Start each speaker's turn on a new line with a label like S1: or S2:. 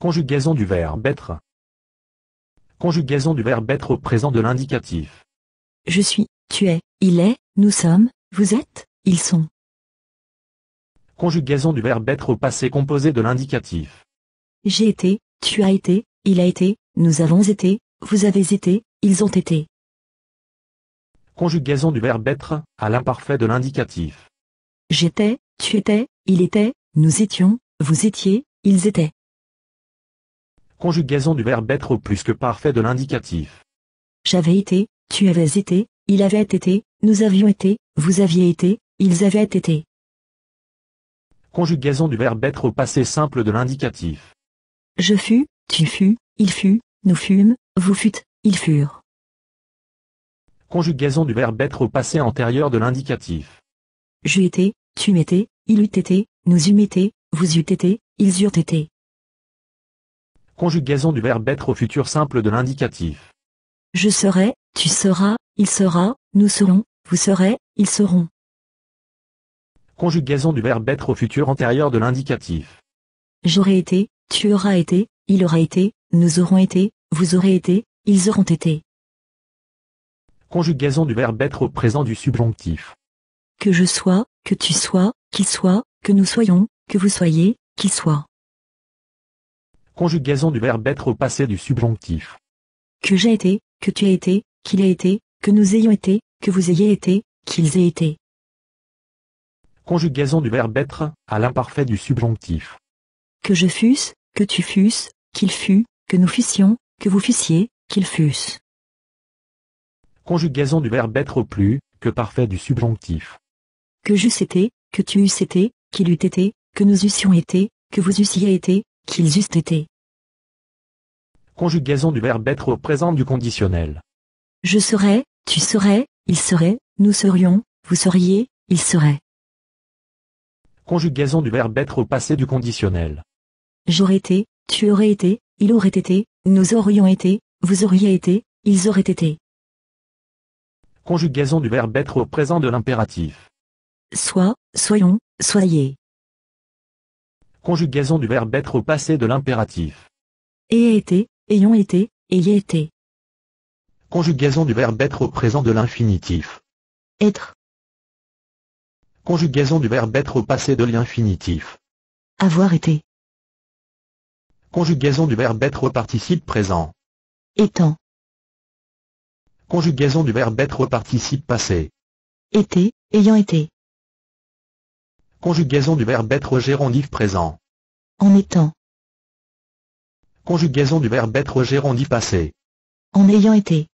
S1: Conjugaison du verbe être. Conjugaison du verbe être au présent de l'indicatif.
S2: Je suis, tu es, il est, nous sommes, vous êtes, ils sont.
S1: Conjugaison du verbe être au passé composé de l'indicatif.
S2: J'ai été, tu as été, il a été, nous avons été, vous avez été, ils ont été.
S1: Conjugaison du verbe être, à l'imparfait de l'indicatif.
S2: J'étais, tu étais, il était, nous étions, vous étiez, ils étaient
S1: conjugaison du verbe être au plus que parfait de l'indicatif.
S2: J'avais été, tu avais été, il avait été, nous avions été, vous aviez été, ils avaient été.
S1: Conjugaison du verbe être au passé simple de l'indicatif.
S2: Je fus, tu fus, il fut, nous fûmes, vous fûtes, ils furent.
S1: Conjugaison du verbe être au passé antérieur de l'indicatif.
S2: J'eus été, tu m'étais, il eût été, nous eûmes été, vous eûtes été, ils eurent été.
S1: Conjugaison du verbe être au futur simple de l'indicatif.
S2: Je serai, tu seras, il sera, nous serons, vous serez, ils seront.
S1: Conjugaison du verbe être au futur antérieur de l'indicatif.
S2: J'aurai été, tu auras été, il aura été, nous aurons été, vous aurez été, ils auront été.
S1: Conjugaison du verbe être au présent du subjonctif.
S2: Que je sois, que tu sois, qu'il soit, que nous soyons, que vous soyez, qu'il soit.
S1: Conjugaison du verbe être au passé du subjonctif.
S2: Que j'ai été, que tu as été, qu'il ait été, que nous ayons été, que vous ayez été, qu'ils aient été.
S1: Conjugaison du verbe être, à l'imparfait du subjonctif.
S2: Que je fusse, que tu fusses, qu'il fût, que nous fussions, que vous fussiez, qu'ils fussent.
S1: Conjugaison du verbe être au plus, que parfait du subjonctif.
S2: Que j'eusse été, que tu eusses été, qu'il eût été, que nous eussions été, que vous eussiez été, qu'ils eussent été.
S1: Conjugaison du verbe être au présent du conditionnel.
S2: Je serais, tu serais, il serait, nous serions, vous seriez, il serait.
S1: Conjugaison du verbe être au passé du conditionnel.
S2: J'aurais été, tu aurais été, il aurait été, nous aurions été, vous auriez été, ils auraient été.
S1: Conjugaison du verbe être au présent de l'impératif.
S2: Sois, soyons, soyez
S1: conjugaison du verbe être au passé de l'impératif.
S2: Et été, ayant été, ayez été.
S1: Conjugaison du verbe être au présent de l'infinitif. Être. Conjugaison du verbe être au passé de l'infinitif.
S2: Avoir été.
S1: Conjugaison du verbe être au participe présent. Étant. Conjugaison du verbe être au participe passé. Été, ayant été. Conjugaison du verbe être au gérondif présent. En étant. Conjugaison du verbe être au gérondif passé.
S2: En ayant été.